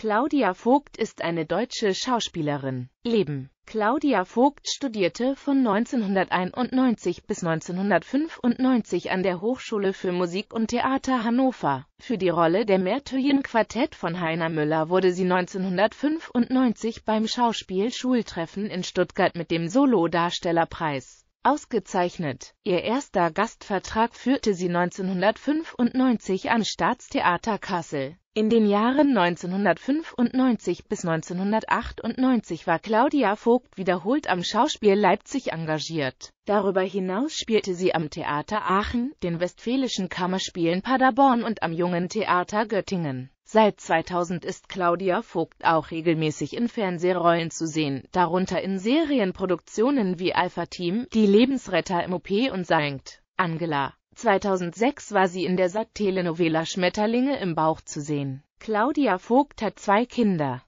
Claudia Vogt ist eine deutsche Schauspielerin. Leben Claudia Vogt studierte von 1991 bis 1995 an der Hochschule für Musik und Theater Hannover. Für die Rolle der Märtyrien Quartett von Heiner Müller wurde sie 1995 beim Schauspiel-Schultreffen in Stuttgart mit dem Solo-Darstellerpreis ausgezeichnet. Ihr erster Gastvertrag führte sie 1995 an Staatstheater Kassel. In den Jahren 1995 bis 1998 war Claudia Vogt wiederholt am Schauspiel Leipzig engagiert. Darüber hinaus spielte sie am Theater Aachen, den Westfälischen Kammerspielen Paderborn und am Jungen Theater Göttingen. Seit 2000 ist Claudia Vogt auch regelmäßig in Fernsehrollen zu sehen, darunter in Serienproduktionen wie Alpha Team, Die Lebensretter im OP und Sankt Angela. 2006 war sie in der Sat-Telenovela Schmetterlinge im Bauch zu sehen. Claudia Vogt hat zwei Kinder.